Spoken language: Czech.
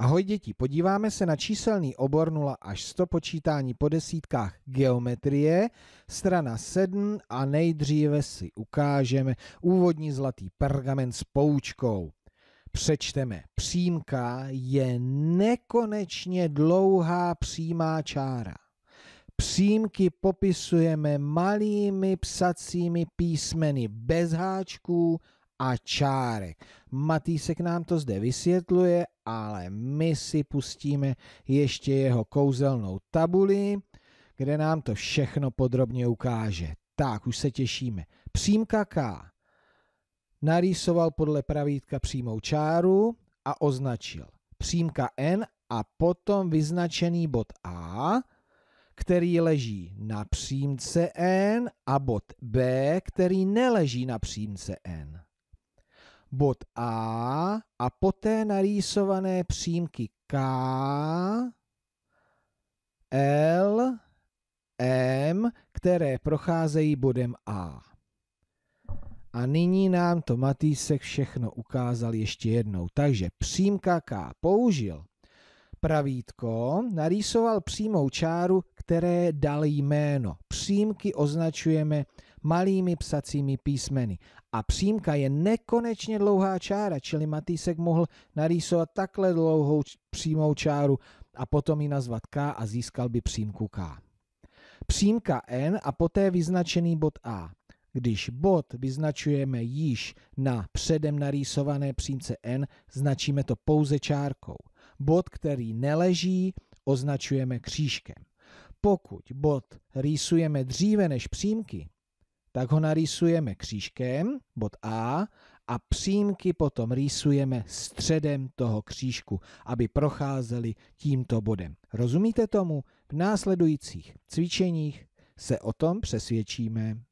Ahoj děti, podíváme se na číselný obor 0 až 100 počítání po desítkách geometrie, strana 7 a nejdříve si ukážeme úvodní zlatý pergamen s poučkou. Přečteme, přímka je nekonečně dlouhá přímá čára. Přímky popisujeme malými psacími písmeny bez háčků, a čárek. Matýsek nám to zde vysvětluje, ale my si pustíme ještě jeho kouzelnou tabuli, kde nám to všechno podrobně ukáže. Tak, už se těšíme. Přímka K. Narýsoval podle pravítka přímou čáru a označil. Přímka N a potom vyznačený bod A, který leží na přímce N a bod B, který neleží na přímce N bod A a poté narýsované přímky K, L, M, které procházejí bodem A. A nyní nám to Matýsek všechno ukázal ještě jednou. Takže přímka K použil pravítko, narýsoval přímou čáru, které dal jméno. Přímky označujeme malými psacími písmeny. A přímka je nekonečně dlouhá čára, čili Matýsek mohl narýsovat takhle dlouhou přímou čáru a potom ji nazvat K a získal by přímku K. Přímka N a poté vyznačený bod A. Když bod vyznačujeme již na předem narýsované přímce n, značíme to pouze čárkou. Bod, který neleží, označujeme křížkem. Pokud bod rýsujeme dříve než přímky, tak ho narýsujeme křížkem, bod A, a přímky potom rýsujeme středem toho křížku, aby procházeli tímto bodem. Rozumíte tomu? V následujících cvičeních se o tom přesvědčíme.